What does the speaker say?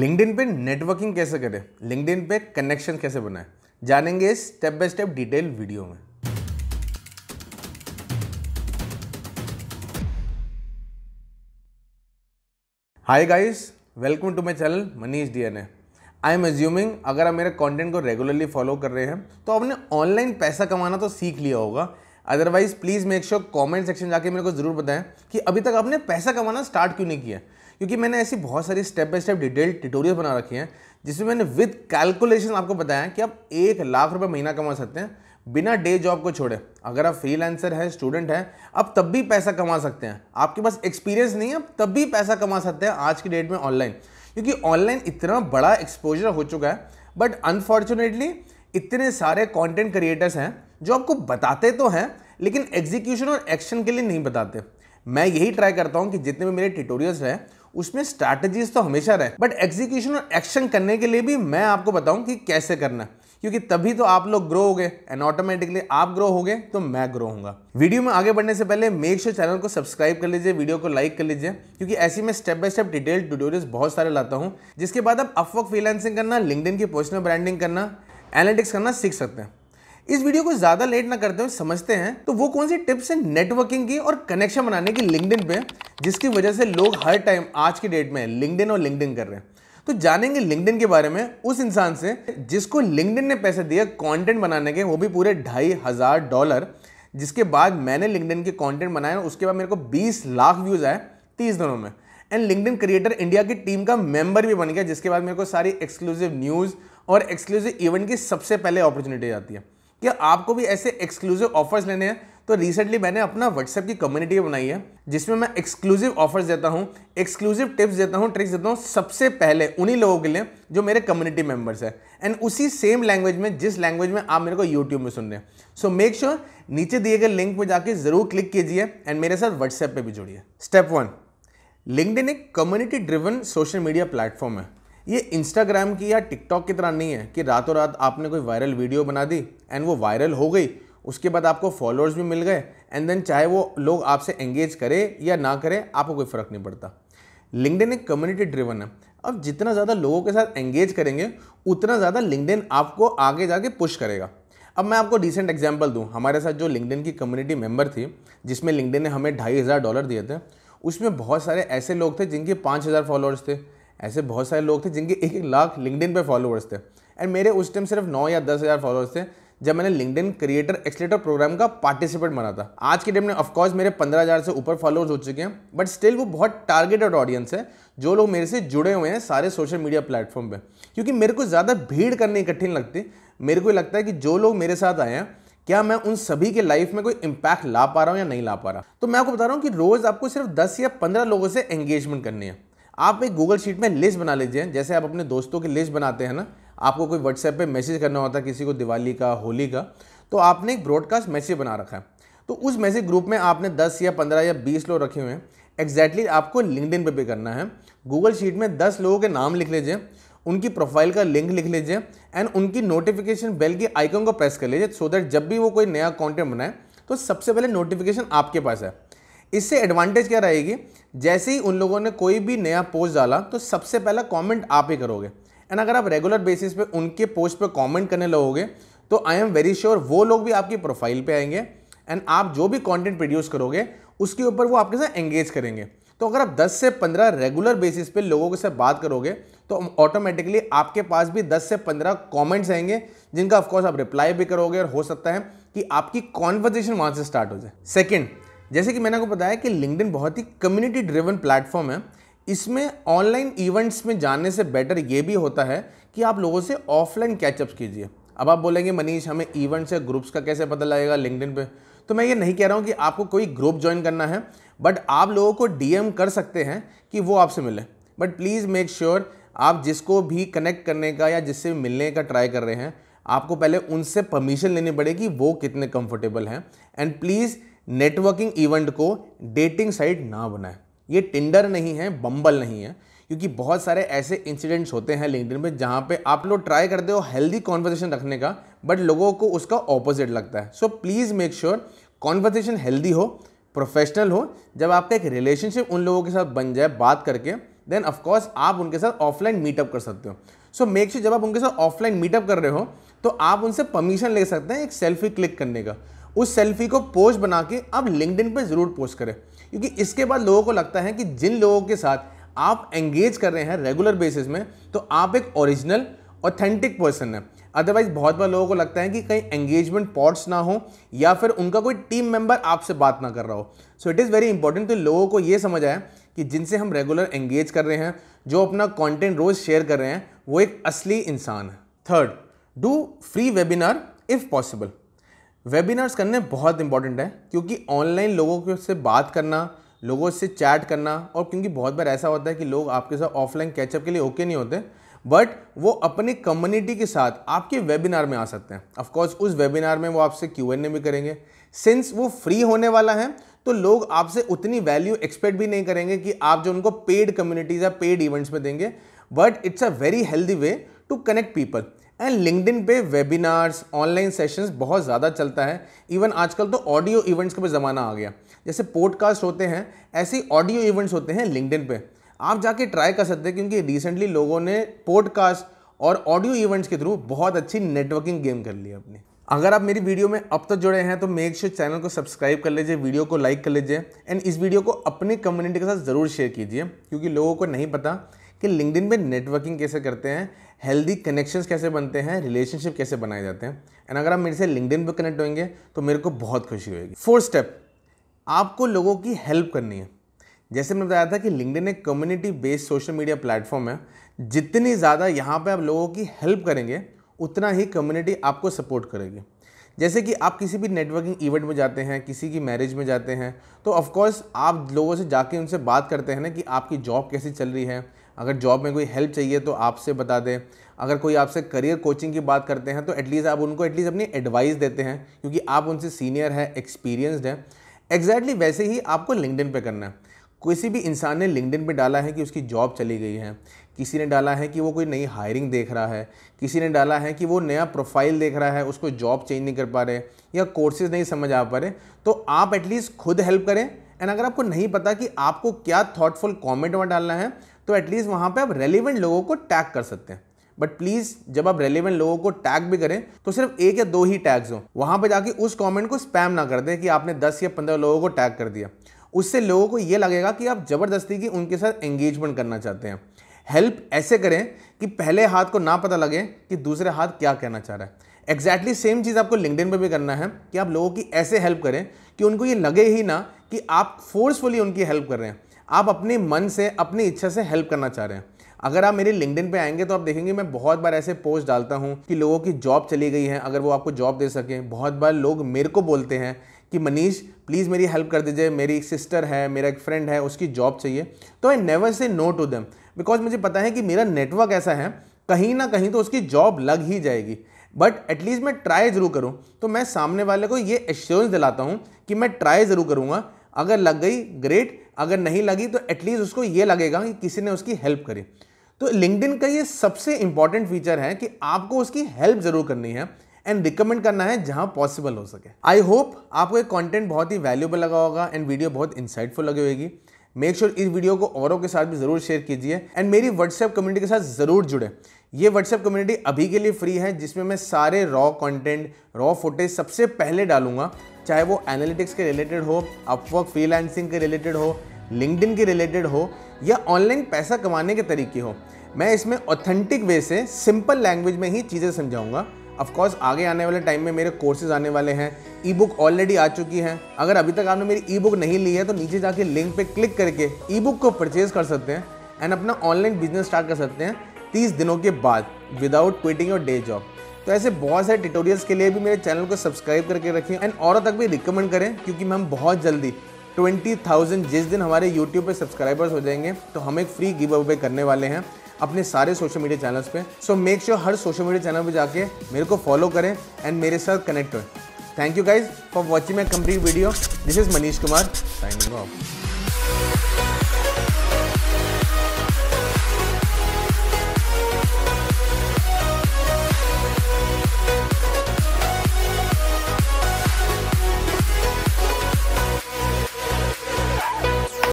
LinkedIn पे networking कैसे करें लिंकडिन पे कनेक्शन कैसे बनाएं जानेंगे इस step by step detail video में hi guys welcome to my channel Manish DNA I am assuming अगर आप मेरे कंटेंट को रेगुलरली फॉलो कर रहे हैं तो आपने ऑनलाइन पैसा कमाना तो सीख लिया होगा otherwise please make sure comment section जाके मेरे को ज़रूर बताएं कि अभी तक आपने पैसा कमाना स्टार्ट क्यों नहीं किया क्योंकि मैंने ऐसी बहुत सारी step by step detail tutorial बना रखी हैं जिसमें मैंने विद कैलकुलेशन आपको बताया कि आप एक लाख रुपये महीना कमा सकते हैं बिना डे जॉब को छोड़े अगर आप फ्रीलांसर हैं स्टूडेंट हैं आप तब भी पैसा कमा सकते हैं आपके पास एक्सपीरियंस नहीं है आप तब भी पैसा कमा सकते हैं आज की डेट में ऑनलाइन क्योंकि ऑनलाइन इतना बड़ा एक्सपोजर हो चुका है बट अनफॉर्चुनेटली इतने सारे कंटेंट क्रिएटर्स हैं जो आपको बताते तो हैं लेकिन एग्जीक्यूशन और एक्शन के लिए नहीं बताते मैं यही ट्राई करता हूँ कि जितने भी मेरे ट्यूटोरियल्स हैं उसमें स्ट्रैटेजीज तो हमेशा रहे बट एग्जीक्यूशन और एक्शन करने के लिए भी मैं आपको बताऊं कि कैसे करना है क्योंकि तभी तो आप लोग ग्रो हो गए एंड ऑटोमेटिकली आप ग्रो हो गए तो मैं ग्रो होऊंगा वीडियो में आगे बढ़ने से पहले मेक श्योर चैनल को सब्सक्राइब कर लीजिए वीडियो को लाइक कर लीजिए क्योंकि ऐसी मैं step by step detail tutorials बहुत सारे लाता हूँ जिसके बाद आप अपवर्क फ्रीलांसिंग करना लिंकडिन की पर्सनल ब्रांडिंग करना एनालिटिक्स करना सीख सकते हैं इस वीडियो को ज्यादा लेट ना करते हुए समझते हैं तो वो कौन सी टिप्स है नेटवर्किंग की और कनेक्शन बनाने की लिंकडिन पे जिसकी वजह से लोग हर टाइम आज की डेट में लिंकडिन और लिंकडिन कर रहे हैं तो जानेंगे लिंकडिन के बारे में उस इंसान से जिसको लिंकडिन ने पैसे दिए कंटेंट बनाने के वो भी पूरे ढाई हज़ार डॉलर जिसके बाद मैंने लिंकडिन के कंटेंट बनाए उसके बाद मेरे को 20 लाख व्यूज़ आए 30 दिनों में एंड लिंकडिन क्रिएटर इंडिया की टीम का मेंबर भी बन गया जिसके बाद मेरे को सारी एक्सक्लूसिव न्यूज़ और एक्सक्लूसिव इवेंट की सबसे पहले अपॉर्चुनिटी आती है कि आपको भी ऐसे एक्सक्लूसिव ऑफर्स लेने हैं तो रिसेंटली मैंने अपना व्हाट्सएप की कम्युनिटी बनाई है जिसमें मैं एक्सक्लूसिव ऑफर्स देता हूँ एक्सक्लूसिव टिप्स देता हूँ ट्रिक्स देता हूँ सबसे पहले उन्हीं लोगों के लिए जो मेरे कम्युनिटी मेंबर्स हैं एंड उसी सेम लैंग्वेज में जिस लैंग्वेज में आप मेरे को यूट्यूब में सुन रहे हैं सो मेक श्योर नीचे दिए गए लिंक पर जाके जरूर क्लिक कीजिए एंड मेरे साथ व्हाट्सएप पर भी जुड़िए स्टेप वन लिंकड एक community driven social media platform है ये इंस्टाग्राम की या टिकटॉक की तरह नहीं है कि रातों रात आपने कोई वायरल वीडियो बना दी एंड वो वायरल हो गई उसके बाद आपको फॉलोअर्स भी मिल गए एंड देन चाहे वो लोग आपसे एंगेज करें या ना करें आपको कोई फ़र्क नहीं पड़ता लिंकडिन एक कम्युनिटी ड्रिवन है अब जितना ज़्यादा लोगों के साथ एंगेज करेंगे उतना ज़्यादा लिंकडिन आपको आगे जाके पुश करेगा अब मैं आपको रिसेंट एग्जाम्पल दूँ हमारे साथ जो लिंकडिन की कम्युनिटी मेम्बर थी जिसमें लिंकडिन ने हमें ढाई हज़ार डॉलर दिए थे उसमें बहुत सारे ऐसे लोग थे जिनके पाँच हज़ार फॉलोअर्स थे ऐसे बहुत सारे लोग थे जिनके एक एक लाख लिंकडिन पे फॉलोअर्स थे एंड मेरे उस टाइम सिर्फ नौ या दस हज़ार फॉलोअर्स थे जब मैंने लिंकडिन क्रिएटर एक्सलेटर प्रोग्राम का पार्टिसिपेंट बना था आज के डेट में ऑफकोर्स मेरे पंद्रह हज़ार से ऊपर फॉलोअर्स हो चुके हैं बट स्टिल वो बहुत टारगेटेड ऑडियंस है जो लोग मेरे से जुड़े हुए हैं सारे सोशल मीडिया प्लेटफॉर्म पर क्योंकि मेरे को ज़्यादा भीड़ करनी कठिन लगती मेरे को लगता है कि जो लोग मेरे साथ आए हैं क्या मैं उन सभी के लाइफ में कोई इम्पैक्ट ला पा रहा हूँ या नहीं ला पा रहा तो मैं आपको बता रहा हूँ कि रोज़ आपको सिर्फ दस या पंद्रह लोगों से एंगेजमेंट करनी है आप एक गूगल शीट में लिस्ट बना लीजिए जैसे आप अपने दोस्तों की लिस्ट बनाते हैं ना आपको कोई व्हाट्सएप पे मैसेज करना होता है किसी को दिवाली का होली का तो आपने एक ब्रॉडकास्ट मैसेज बना रखा है तो उस मैसेज ग्रुप में आपने 10 या 15 या 20 लोग रखे हुए हैं एग्जैक्टली exactly आपको लिंकड पे भी करना है गूगल शीट में 10 लोगों के नाम लिख लीजिए उनकी प्रोफाइल का लिंक लिख लीजिए एंड उनकी नोटिफिकेशन बेल के आइकन को प्रेस कर लीजिए सो दैट जब भी वो कोई नया कॉन्टेंट बनाए तो सबसे पहले नोटिफिकेशन आपके पास है इससे एडवांटेज क्या रहेगी जैसे ही उन लोगों ने कोई भी नया पोस्ट डाला तो सबसे पहला कमेंट आप ही करोगे एंड अगर आप रेगुलर बेसिस पे उनके पोस्ट पे कमेंट करने लगोगे तो आई एम वेरी श्योर वो लोग भी आपकी प्रोफाइल पे आएंगे एंड आप जो भी कंटेंट प्रोड्यूस करोगे उसके ऊपर वो आपके साथ एंगेज करेंगे तो अगर आप 10 से 15 रेगुलर बेसिस पे लोगों के साथ बात करोगे तो ऑटोमेटिकली आपके पास भी 10 से 15 कमेंट्स आएंगे जिनका ऑफकोर्स आप रिप्लाई भी करोगे और हो सकता है कि आपकी कॉन्वर्जेशन वहाँ से स्टार्ट हो जाए सेकेंड जैसे कि मैंने आपको बताया कि लिंकडिन बहुत ही कम्युनिटी ड्रिवन प्लेटफॉर्म है इसमें ऑनलाइन इवेंट्स में जाने से बेटर ये भी होता है कि आप लोगों से ऑफलाइन कैचअप्स कीजिए अब आप बोलेंगे मनीष हमें इवेंट्स या ग्रुप्स का कैसे पता लगेगा लिंकडिन पे तो मैं ये नहीं कह रहा हूँ कि आपको कोई ग्रुप ज्वाइन करना है बट आप लोगों को डीएम कर सकते हैं कि वो आपसे मिले बट प्लीज़ मेक श्योर आप जिसको भी कनेक्ट करने का या जिससे मिलने का ट्राई कर रहे हैं आपको पहले उनसे परमिशन लेनी पड़ेगी वो कितने कंफर्टेबल हैं एंड प्लीज़ नेटवर्किंग इवेंट को डेटिंग साइट ना बनाए ये टिंडर नहीं है बम्बल नहीं है क्योंकि बहुत सारे ऐसे इंसिडेंट्स होते हैं लिंकडिन पे जहाँ पे आप लोग ट्राई करते हो हेल्दी कॉन्वर्जेशन रखने का बट लोगों को उसका ऑपोजिट लगता है so please make sure conversation healthy हो प्रोफेशनल हो जब आपका एक रिलेशनशिप उन लोगों के साथ बन जाए बात करके देन ऑफकोर्स आप उनके साथ ऑफलाइन मीटअप कर सकते हो सो मेक श्योर जब आप उनके साथ ऑफलाइन मीटअप कर रहे हो तो आप उनसे परमिशन ले सकते हैं एक सेल्फी क्लिक करने का उस सेल्फी को पोस्ट बना के आप लिंकडिन पर ज़रूर पोस्ट करें क्योंकि इसके बाद लोगों को लगता है कि जिन लोगों के साथ आप एंगेज कर रहे हैं रेगुलर बेसिस में तो आप एक ओरिजिनल ऑथेंटिक पर्सन है अदरवाइज बहुत बार लोगों को लगता है कि कहीं एंगेजमेंट पॉट्स ना हो या फिर उनका कोई टीम मेंबर आपसे बात ना कर रहा हो so it is very important तो लोगों को ये समझ आए कि जिनसे हम रेगुलर एंगेज कर रहे हैं जो अपना कॉन्टेंट रोज़ शेयर कर रहे हैं वो एक असली इंसान है third do free webinar if possible webinars करने बहुत इंपॉर्टेंट है क्योंकि ऑनलाइन लोगों के से बात करना लोगों से चैट करना और क्योंकि बहुत बार ऐसा होता है कि लोग आपके साथ ऑफलाइन कैचअप के लिए ओके नहीं होते बट वो अपनी कम्युनिटी के साथ आपके वेबिनार में आ सकते हैं ऑफकोर्स उस वेबिनार में वो आपसे क्यू एन ए भी करेंगे सिंस वो फ्री होने वाला है तो लोग आपसे उतनी वैल्यू एक्सपेक्ट भी नहीं करेंगे कि आप जो उनको पेड कम्युनिटीज़ या पेड इवेंट्स में देंगे but it's a very healthy way to connect people and LinkedIn पे वेबिनार्स ऑनलाइन सेशंस बहुत ज़्यादा चलता है इवन आजकल तो ऑडियो इवेंट्स का भी ज़माना आ गया जैसे पॉडकास्ट होते हैं ऐसे ही ऑडियो इवेंट्स होते हैं लिंकडिन पे आप जाके ट्राई कर सकते हैं क्योंकि रिसेंटली लोगों ने पॉडकास्ट और ऑडियो इवेंट्स के थ्रू बहुत अच्छी नेटवर्किंग गेम कर ली है अपनी अगर आप मेरी वीडियो में अब तक जुड़े हैं तो मेक श्योर चैनल को सब्सक्राइब कर लीजिए वीडियो को लाइक कर लीजिए एंड इस वीडियो को अपनी कम्युनिटी के साथ ज़रूर शेयर कीजिए क्योंकि लोगों को नहीं पता कि लिंकडिन में नेटवर्किंग कैसे करते हैं हेल्दी कनेक्शंस कैसे बनते हैं रिलेशनशिप कैसे बनाए जाते हैं एंड अगर आप मेरे से लिंकडिन पर कनेक्ट होंगे तो मेरे को बहुत खुशी होगी फोर्थ स्टेप आपको लोगों की हेल्प करनी है जैसे मैंने बताया था कि लिंकडिन एक community based social media platform है जितनी ज़्यादा यहाँ पर आप लोगों की हेल्प करेंगे उतना ही कम्युनिटी आपको सपोर्ट करेगी जैसे कि आप किसी भी नेटवर्किंग इवेंट में जाते हैं किसी की मैरिज में जाते हैं तो ऑफ़ कोर्स आप लोगों से जाके उनसे बात करते हैं ना कि आपकी जॉब कैसी चल रही है अगर जॉब में कोई हेल्प चाहिए तो आपसे बता दें अगर कोई आपसे करियर कोचिंग की बात करते हैं तो एटलीस्ट आप उनको एटलीस्ट अपनी एडवाइस देते हैं क्योंकि आप उनसे सीनियर हैं एक्सपीरियंसड हैं एग्जैक्टली वैसे ही आपको लिंकडिन पे करना है किसी भी इंसान ने लिंकडिन पे डाला है कि उसकी जॉब चली गई है किसी ने डाला है कि वो कोई नई हायरिंग देख रहा है किसी ने डाला है कि वो नया प्रोफाइल देख रहा है उसको जॉब चेंज नहीं कर पा रहे या कोर्सेज नहीं समझ आ पा रहे तो आप एटलीस्ट खुद हेल्प करें एंड अगर आपको नहीं पता कि आपको क्या थॉटफुल कॉमेंट वहाँ डालना है तो एटलीस्ट वहाँ पर आप रेलिवेंट लोगों को टैग कर सकते हैं बट प्लीज़ जब आप रेलिवेंट लोगों को टैग भी करें तो सिर्फ एक या दो ही टैग्स हो वहाँ पर जाके उस कमेंट को स्पैम ना कर दें कि आपने 10 या 15 लोगों को टैग कर दिया उससे लोगों को ये लगेगा कि आप ज़बरदस्ती की उनके साथ एंगेजमेंट करना चाहते हैं हेल्प ऐसे करें कि पहले हाथ को ना पता लगे कि दूसरे हाथ क्या कहना चाह रहा है एग्जैक्टली सेम चीज़ आपको लिंकडिन पर भी करना है कि आप लोगों की ऐसे हेल्प करें कि उनको ये लगे ही ना कि आप फोर्सफुली उनकी हेल्प कर रहे हैं आप अपने मन से अपनी इच्छा से हेल्प करना चाह रहे हैं अगर आप मेरे लिंकडिन पे आएंगे तो आप देखेंगे मैं बहुत बार ऐसे पोस्ट डालता हूँ कि लोगों की जॉब चली गई है अगर वो आपको जॉब दे सकें बहुत बार लोग मेरे को बोलते हैं कि मनीष प्लीज़ मेरी हेल्प कर दीजिए मेरी एक सिस्टर है मेरा एक फ्रेंड है उसकी जॉब चाहिए तो I never say no to them because मुझे पता है कि मेरा नेटवर्क ऐसा है कहीं ना कहीं तो उसकी जॉब लग ही जाएगी बट एटलीस्ट मैं ट्राई ज़रूर करूँ तो मैं सामने वाले को ये एश्योरेंस दिलाता हूँ कि मैं ट्राई ज़रूर करूँगा अगर लग गई ग्रेट अगर नहीं लगी तो एटलीस्ट उसको ये लगेगा कि किसी ने उसकी हेल्प करी तो लिंकडिन का ये सबसे इंपॉर्टेंट फीचर है कि आपको उसकी हेल्प ज़रूर करनी है एंड रिकमेंड करना है जहां पॉसिबल हो सके आई होप आपको ये कंटेंट बहुत ही वैल्यूबल लगा होगा एंड वीडियो बहुत इंसाइटफुल लगी होगी मेक श्योर इस वीडियो को औरों के साथ भी जरूर शेयर कीजिए एंड मेरी व्हाट्सएप कम्युनिटी के साथ जरूर जुड़े ये व्हाट्सएप कम्युनिटी अभी के लिए फ्री है जिसमें मैं सारे रॉ कंटेंट रॉ फुटेज सबसे पहले डालूंगा चाहे वो एनालिटिक्स के रिलेटेड हो अपवर्क फ्रीलांसिंग के रिलेटेड हो लिंकडिन के रिलेटेड हो या ऑनलाइन पैसा कमाने के तरीके हो मैं इसमें ऑथेंटिक वे से सिंपल लैंग्वेज में ही चीज़ें समझाऊंगा अफकोर्स आगे आने वाले टाइम में मेरे कोर्सेज आने वाले हैं ई बुक ऑलरेडी आ चुकी है अगर अभी तक आपने मेरी ई बुक नहीं ली है तो नीचे जाके लिंक पे क्लिक करके ई बुक को परचेज कर सकते हैं एंड अपना ऑनलाइन बिजनेस स्टार्ट कर सकते हैं तीस दिनों के बाद without quitting our day job तो ऐसे बहुत सारे ट्यूटोरियल्स के लिए भी मेरे चैनल को सब्सक्राइब करके रखें एंड औरों तक भी रिकमेंड करें क्योंकि मैम बहुत जल्दी ट्वेंटी थाउजेंड जिस दिन हमारे यूट्यूब पर सब्सक्राइबर्स हो जाएंगे तो हम एक फ्री गिव अवे करने वाले हैं अपने सारे सोशल मीडिया चैनल्स पे सो मेक श्योर हर सोशल मीडिया चैनल पे जाके मेरे को फॉलो करें एंड मेरे साथ कनेक्ट हो thank you guys for watching my complete video this is Manish Kumar signing of